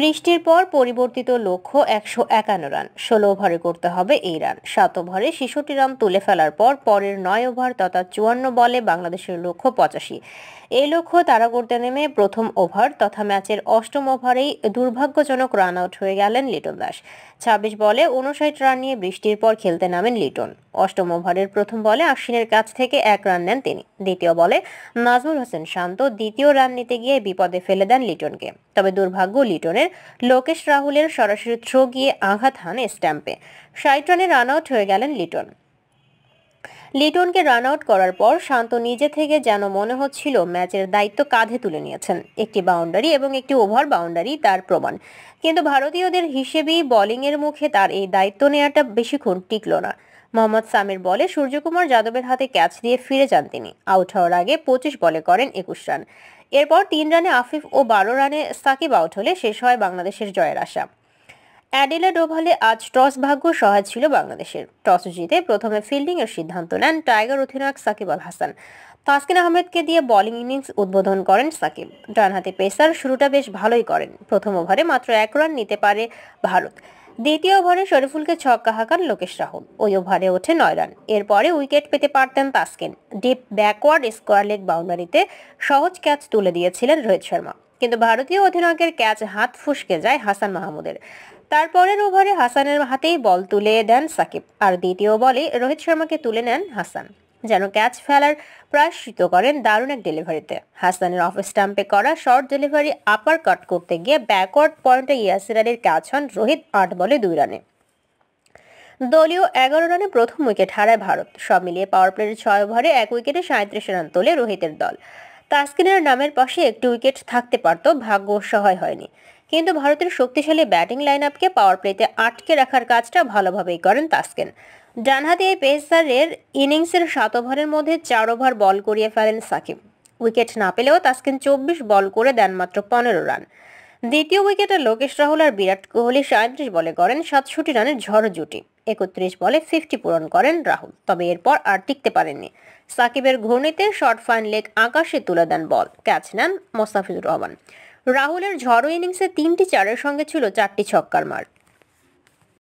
বৃষ্টির পর পরিবর্তিত লক্ষ্য একশো একান্ন রান ষোলো ওভারে করতে হবে এই রান সাত ওভারে ছেষট্টি রান তুলে ফেলার পর পরের নয় ওভার তথা চুয়ান্ন বলে বাংলাদেশের লক্ষ্য পঁচাশি এই লক্ষ্য তারা করতে নেমে প্রথম ওভার তথা ম্যাচের অষ্টম ওভারেই দুর্ভাগ্যজনক রান আউট হয়ে গেলেন লিটন দাস ছাব্বিশ বলে উনষাট রান নিয়ে বৃষ্টির পর খেলতে নামেন লিটন অষ্টম ওভারের প্রথম বলে আশ্বিনের কাছ থেকে এক রান নেন তিনি দ্বিতীয় বলে নাজমুল হোসেন শান্ত দ্বিতীয় রান নিতে গিয়ে বিপদে ফেলে দেন লিটনকে তবে দুর্ভাগ্য লিটনের লোকেশ রাহুলের সরাসরি থ্রো গিয়ে আঘাত হান স্ট্যাম্পে ষাট রানে রান আউট হয়ে গেলেন লিটন লিটনকে রান আউট করার পর শান্ত নিজে থেকে যেন মনে হচ্ছিল ম্যাচের দায়িত্ব কাঁধে তুলে নিয়েছেন একটি বাউন্ডারি এবং একটি ওভার বাউন্ডারি তার প্রমাণ কিন্তু ভারতীয়দের হিসেবেই বোলিংয়ের মুখে তার এই দায়িত্ব নেওয়াটা বেশিক্ষণ টিকল না মোহাম্মদ সামির বলে সূর্যকুমার যাদবের হাতে ক্যাচ দিয়ে ফিরে যান তিনি আউট হওয়ার আগে পঁচিশ বলে করেন একুশ রান এরপর তিন রানে আফিফ ও বারো রানে সাকিব আউট হলে শেষ হয় বাংলাদেশের জয়ের আশা অ্যাডিলেড ওভালে আজ টস ভাগ্য সহায় ছিল বাংলাদেশের টস জিতে প্রথমে ফিল্ডিং এর সিদ্ধান্ত নেন টাইগার অধিনায়ক সাকিব আল হাসান তাসকিন আহমেদকে দিয়ে বোলিং ইনিংস উদ্বোধন করেন সাকিব ডানহাতে পেসার শুরুটা বেশ ভালোই করেন প্রথম ওভারে মাত্র এক রান নিতে পারে ভারত দ্বিতীয় ওভারে শরীফুলকে ছক্কা হাঁকান লোকেশ রাহুল ওই ওভারে ওঠে নয় রান এরপরে উইকেট পেতে পারতেন Taskin deep backward square leg বাউন্ডারিতে সহজ ক্যাচ তুলে দিয়েছিলেন রোহিত শর্মা কিন্তু ভারতীয় অধিনায়কের ক্যাচ হাত ফুসকে যায় হাসান মাহমুদের তারপরের ওভারে হাসানের হাতেই বল তুলে দেন সাকিব আর দ্বিতীয় বলে রোহিত শর্মাকে তুলে নেন হাসান যেন ক্যাচ ফেলার প্রায়শ্চিত করেন দারুণ এক ডেলিভারিতে হাসানের অফ স্টাম্পে করা শর্ট ডেলিভারি আপার কাট করতে গিয়ে ব্যাকওয়ার্ড পয়েন্টে ইয়াসির আলীর ক্যাচ হন রোহিত আট বলে দুই রানে দলীয় এগারো রানে প্রথম উইকেট হারায় ভারত সব মিলিয়ে পাওয়ার প্লের ছয় ওভারে এক উইকেটে সাঁত্রিশ রান তোলে রোহিতের দল তাসকিনের নামের পাশে একটি উইকেট থাকতে পারত ভাগ্য সহায় হয়নি কিন্তু ভারতের শক্তিশালী ব্যাটিং লাইন আপকে পাওয়ার প্লেতে আটকে রাখার কাজটা ভালোভাবেই করেন তাস্কেন ডানহাতে এই পেসারের ইনিংসের সাত ওভারের মধ্যে চার ওভার বল করিয়ে ফেলেন সাকিব উইকেট না পেলেও তাসকিন চব্বিশ বল করে দেন মাত্র পনেরো রান দ্বিতীয় উইকেটে লোকেশ রাহুল আর বিরাট কোহলি সাঁত্রিশ বলে করেন সাতষট্টি রানের ঝড় জুটি একত্রিশ বলে ফিফটি পূরণ করেন রাহুল তবে এরপর আর টিকতে পারেননি সাকিবের ঘূর্ণিতে শর্ট ফাইন লেগ আকাশে তুলে দেন বল ক্যাচ নেন মোস্তাফিজুর রহমান রাহুলের ঝড়ো ইনিংসে তিনটি চারের সঙ্গে ছিল চারটি ছক্কার মার